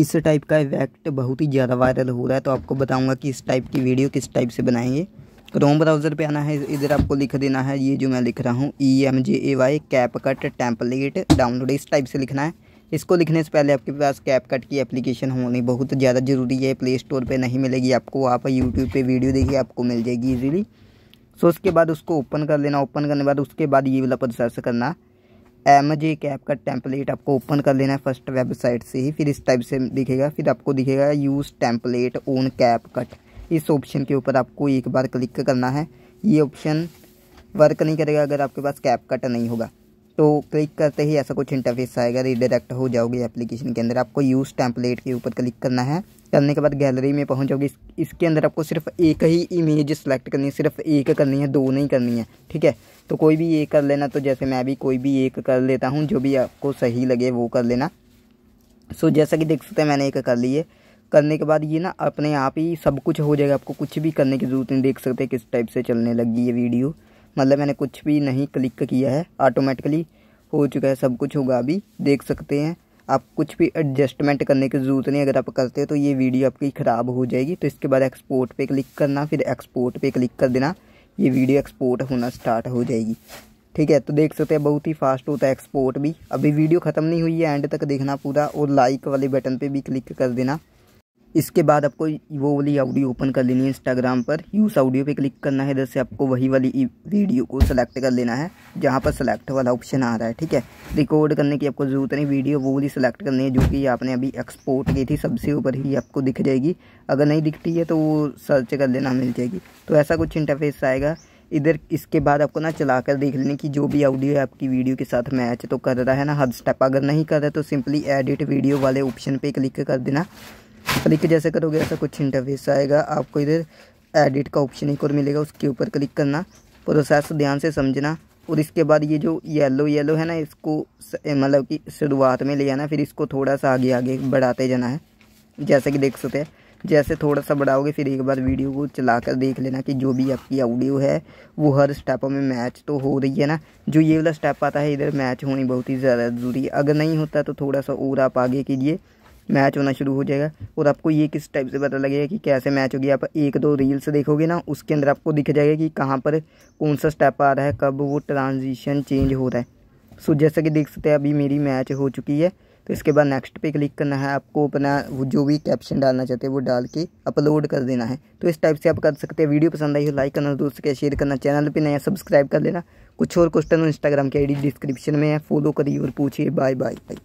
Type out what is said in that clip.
इस टाइप का इफेक्ट बहुत ही ज़्यादा वायरल हो रहा है तो आपको बताऊंगा कि इस टाइप की वीडियो किस टाइप से बनाएंगे क्रोम ब्राउज़र पे आना है इधर आपको लिख देना है ये जो मैं लिख रहा हूँ E M J A Y CapCut template download इस टाइप से लिखना है इसको लिखने से पहले आपके पास कैप कट की एप्लीकेशन होनी बहुत ज़्यादा ज़रूरी है प्ले स्टोर पर नहीं मिलेगी आपको आप यूट्यूब पर वीडियो देखिए आपको मिल जाएगी ईजिली सो उसके बाद उसको ओपन कर लेना ओपन करने बाद उसके बाद ये वाला प्रोसेस करना एम जे कैप का टेम्पलेट आपको ओपन कर लेना है फर्स्ट वेबसाइट से ही फिर इस टाइप से दिखेगा फिर आपको दिखेगा use template on CapCut इस ऑप्शन के ऊपर आपको एक बार क्लिक करना है ये ऑप्शन वर्क नहीं करेगा अगर आपके पास कैप कट नहीं होगा तो क्लिक करते ही ऐसा कुछ इंटरफेस आएगा रिडायरेक्ट हो जाओगे एप्लीकेशन के अंदर आपको यूज़ टेम्पलेट के ऊपर क्लिक करना है करने के बाद गैलरी में पहुंच जाओगे इस, इसके अंदर आपको सिर्फ एक ही इमेज सेलेक्ट करनी है सिर्फ एक करनी है दो नहीं करनी है ठीक है तो कोई भी एक कर लेना तो जैसे मैं भी कोई भी एक कर लेता हूँ जो भी आपको सही लगे वो कर लेना सो जैसा कि देख सकते हैं मैंने एक कर ली है करने के बाद ये ना अपने आप ही सब कुछ हो जाएगा आपको कुछ भी करने की ज़रूरत नहीं देख सकते किस टाइप से चलने लगी ये वीडियो मतलब मैंने कुछ भी नहीं क्लिक किया है ऑटोमेटिकली हो चुका है सब कुछ होगा अभी देख सकते हैं आप कुछ भी एडजस्टमेंट करने की ज़रूरत नहीं अगर आप करते हो तो ये वीडियो आपकी ख़राब हो जाएगी तो इसके बाद एक्सपोर्ट पे क्लिक करना फिर एक्सपोर्ट पे क्लिक कर देना ये वीडियो एक्सपोर्ट होना स्टार्ट हो जाएगी ठीक है तो देख सकते हैं बहुत ही फास्ट होता है एक्सपोर्ट भी अभी वीडियो ख़त्म नहीं हुई है एंड तक देखना पूरा और लाइक वाले बटन पर भी क्लिक कर देना इसके बाद आपको वो वाली ऑडियो ओपन कर लेनी है इंस्टाग्राम पर यूज़ ऑडियो पे क्लिक करना है इधर से आपको वही वाली वीडियो को सेलेक्ट कर लेना है जहाँ पर सेलेक्ट वाला ऑप्शन आ रहा है ठीक है रिकॉर्ड करने की आपको ज़रूरत नहीं वीडियो वो वाली सेलेक्ट करनी है जो कि आपने अभी एक्सपोर्ट की थी सबसे ऊपर ही आपको दिख जाएगी अगर नहीं दिखती है तो वो सर्च कर लेना मिल जाएगी तो ऐसा कुछ इंटरफेस आएगा इधर इसके बाद आपको ना चला कर देख लेने की जो भी ऑडियो है आपकी वीडियो के साथ मैच तो कर रहा है ना हर स्टेप अगर नहीं कर रहा तो सिंपली एडिट वीडियो वाले ऑप्शन पे क्लिक कर देना क्लिक जैसे करोगे ऐसा कुछ इंटरफेस आएगा आपको इधर एडिट का ऑप्शन एक और मिलेगा उसके ऊपर क्लिक करना प्रोसेस ध्यान से समझना और इसके बाद ये जो येलो येलो है ना इसको मतलब कि शुरुआत में ले आना फिर इसको थोड़ा सा आगे आगे बढ़ाते जाना है जैसे कि देख सकते हैं जैसे थोड़ा सा बढ़ाओगे फिर एक बार वीडियो को चला कर देख लेना कि जो भी आपकी ऑडियो है वो हर स्टेपों में मैच तो हो रही है ना जो ये वाला स्टेप आता है इधर मैच होनी बहुत ही ज़्यादा ज़रूरी है अगर नहीं होता तो थोड़ा सा और आप आगे कीजिए मैच होना शुरू हो जाएगा और आपको ये किस टाइप से पता लगेगा कि कैसे मैच होगी आप एक दो रील्स देखोगे ना उसके अंदर आपको दिख जाएगा कि कहाँ पर कौन सा स्टेप आ रहा है कब वो ट्रांजिशन चेंज हो रहा है सो जैसा कि देख सकते हैं अभी मेरी मैच हो चुकी है तो इसके बाद नेक्स्ट पे क्लिक करना है आपको अपना वो जो भी कैप्शन डालना चाहते हैं वो डाल के अपलोड कर देना है तो इस टाइप से आप कर सकते हैं वीडियो पसंद आई हो लाइक करना दोस्त के शेयर करना चैनल पे नया सब्सक्राइब कर लेना कुछ और क्वेश्चन इंस्टाग्राम की आईडी डिस्क्रिप्शन में है फॉलो करिए और पूछिए बाय बाय